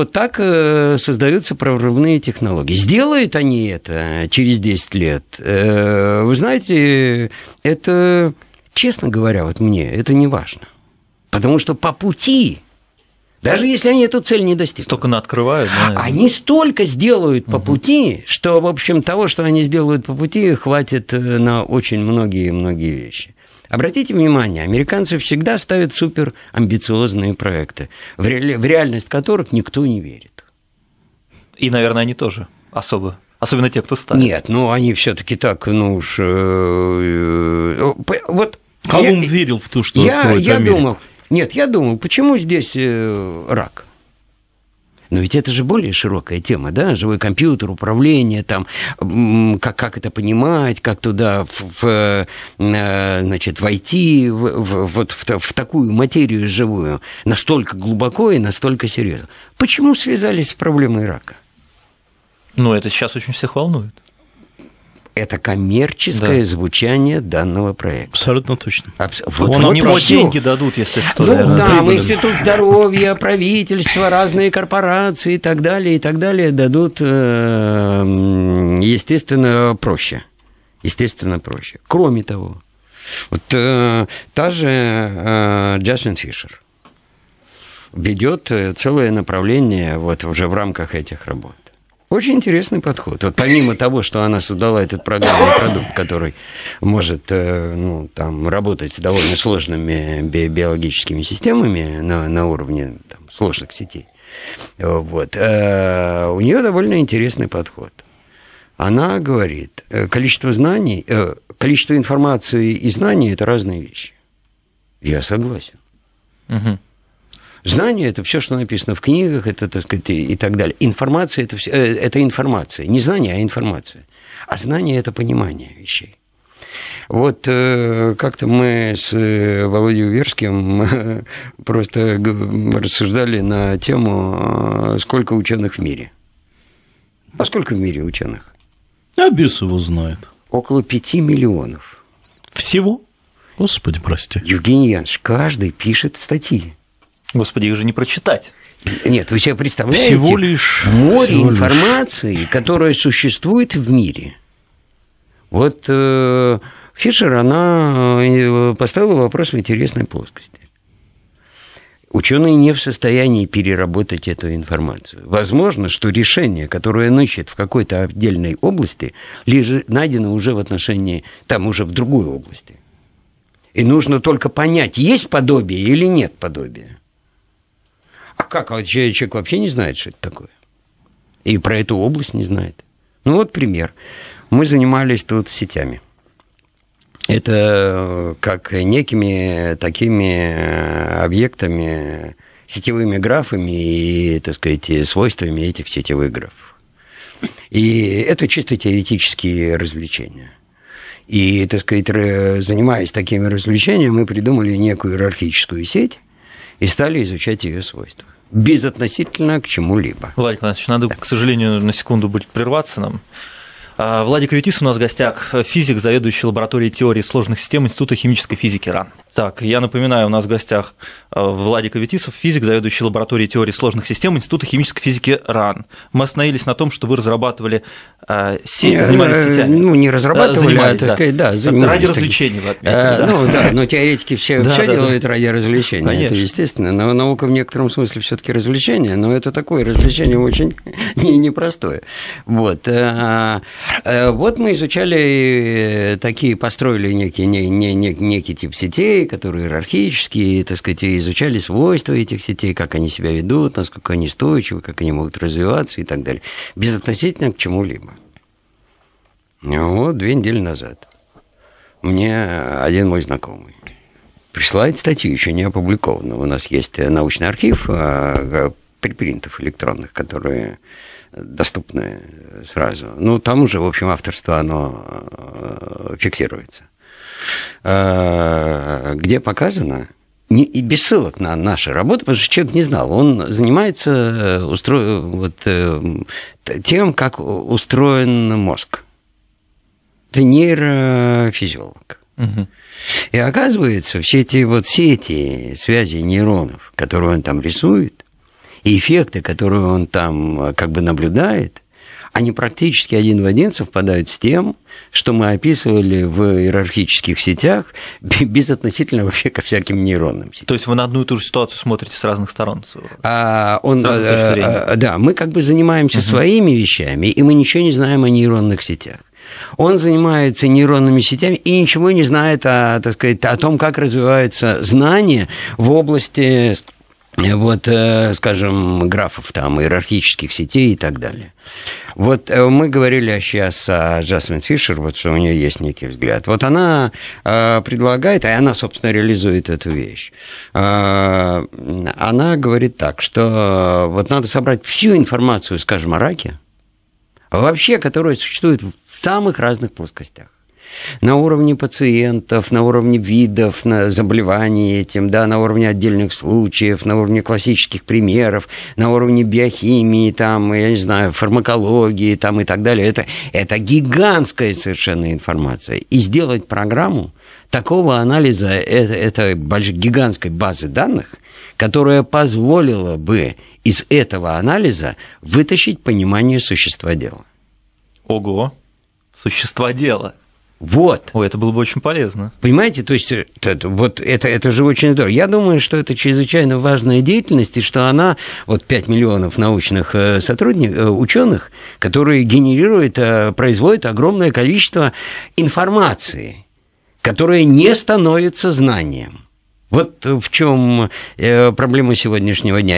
Вот так э, создаются прорывные технологии. Сделают они это через 10 лет. Э, вы знаете, это, честно говоря, вот мне, это не важно. Потому что по пути, даже если они эту цель не достигнут. Столько наоткрывают. Да, они столько сделают по угу. пути, что, в общем, того, что они сделают по пути, хватит э, на очень многие-многие вещи. Обратите внимание, американцы всегда ставят суперамбициозные проекты, в, ре- в реальность которых никто не верит. И, наверное, они тоже особо Особенно те, кто ставит. Нет, ну они все-таки так, ну уж. Э, э, вот. Колумб я, верил в то, что я, я думал. Нет, я думал, почему здесь э, рак? Но ведь это же более широкая тема, да? Живой компьютер, управление, там, как, как это понимать, как туда в, в, э, значит, войти, в, в, вот в, в такую материю живую, настолько глубоко и настолько серьезно. Почему связались с проблемой рака? Ну, это сейчас очень всех волнует это коммерческое да. звучание данного проекта. Абсолютно точно. Абс... Вот, Он вот, вот деньги дадут, если что. Ну, да, прибыль. Институт здоровья, правительство, разные корпорации и так далее, и так далее дадут, э, естественно, проще. Естественно, проще. Кроме того, вот э, та же э, Фишер ведет э, целое направление вот уже в рамках этих работ. Очень интересный подход. Вот помимо того, что она создала этот программный продукт, который может э, ну, там, работать с довольно сложными би биологическими системами на, на уровне там, сложных сетей, вот, э, у нее довольно интересный подход. Она говорит, э, количество знаний, э, количество информации и знаний – это разные вещи. Я согласен. Угу. Знание – это все, что написано в книгах, это, так сказать, и так далее. Информация – это, все, э, это информация. Не знание, а информация. А знание – это понимание вещей. Вот э, как-то мы с э, Володей Верским просто рассуждали на тему, сколько ученых в мире. А сколько в мире ученых? А бес его знает. Около пяти миллионов. Всего? Господи, прости. Евгений Янович, каждый пишет статьи. Господи, их же не прочитать. Нет, вы себе представляете всего лишь, море всего информации, лишь. которая существует в мире. Вот э, Фишер, она э, поставила вопрос в интересной плоскости. Ученые не в состоянии переработать эту информацию. Возможно, что решение, которое он в какой-то отдельной области, лежит, найдено уже в отношении, там уже в другой области. И нужно только понять, есть подобие или нет подобия как? А человек вообще не знает, что это такое. И про эту область не знает. Ну вот пример. Мы занимались тут сетями. Это э, как некими такими э, объектами, сетевыми графами и, так сказать, свойствами этих сетевых графов. И это чисто теоретические развлечения. И, так сказать, занимаясь такими развлечениями, мы придумали некую иерархическую сеть, и стали изучать ее свойства безотносительно к чему-либо. Владик Владимирович, надо, да. к сожалению, на секунду будет прерваться нам. А, Владик Витис у нас в гостях, физик, заведующий лабораторией теории сложных систем Института химической физики РАН. Так, я напоминаю, у нас в гостях э, Владик Аветисов, физик, заведующий лабораторией теории сложных систем Института химической физики РАН. Мы остановились на том, что вы разрабатывали э, сети, э, занимались сетями. Ну, не разрабатывали, а занимались, а, да. Такая, да, занимались. Ради развлечений, вы отметили. А, да. Ну, да, но теоретики все, да, все да, делают да. ради развлечений, Конечно. это естественно. Но наука в некотором смысле все таки развлечение, но это такое развлечение очень непростое. Вот. Вот мы изучали такие, построили некий, не, некий тип сетей, сетей, которые иерархические, так сказать, изучали свойства этих сетей, как они себя ведут, насколько они устойчивы, как они могут развиваться и так далее, безотносительно к чему-либо. Вот две недели назад мне один мой знакомый присылает статью, еще не опубликованную. У нас есть э, научный архив э, э, припринтов электронных, которые доступны сразу. Ну, там уже, в общем, авторство, оно фиксируется. Э, где показано, не, и без ссылок на наши работы, потому что человек не знал. Он занимается э, устро... вот, э, тем, как устроен мозг. Это нейрофизиолог. Угу. И оказывается, все эти вот сети связи нейронов, которые он там рисует, и эффекты, которые он там как бы наблюдает, они практически один в один совпадают с тем, что мы описывали в иерархических сетях безотносительно вообще ко всяким нейронным сетям. То есть вы на одну и ту же ситуацию смотрите с разных сторон? А, он, с разных а, э, э, да, мы как бы занимаемся угу. своими вещами, и мы ничего не знаем о нейронных сетях. Он занимается нейронными сетями и ничего не знает о, так сказать, о том, как развиваются знания в области э, вот, скажем, графов там, иерархических сетей и так далее. Вот э, мы говорили сейчас о Джасмин Фишер, вот что у нее есть некий взгляд. Вот она э, предлагает, и она, собственно, реализует эту вещь. Э, она говорит так, что вот надо собрать всю информацию, скажем, о раке, вообще, которая существует в самых разных плоскостях на уровне пациентов, на уровне видов на заболеваний этим, да, на уровне отдельных случаев, на уровне классических примеров, на уровне биохимии, там, я не знаю, фармакологии там, и так далее. Это, это гигантская совершенно информация. И сделать программу такого анализа это этой гигантской базы данных, которая позволила бы из этого анализа вытащить понимание существа дела. Ого! Существа дела. Вот. О, это было бы очень полезно. Понимаете, то есть э, это, вот это, это же очень здорово. Я думаю, что это чрезвычайно важная деятельность, и что она, вот 5 миллионов научных э, сотрудников, э, ученых, которые генерируют, производят огромное количество информации, которая не становится знанием. Вот в чем проблема сегодняшнего дня.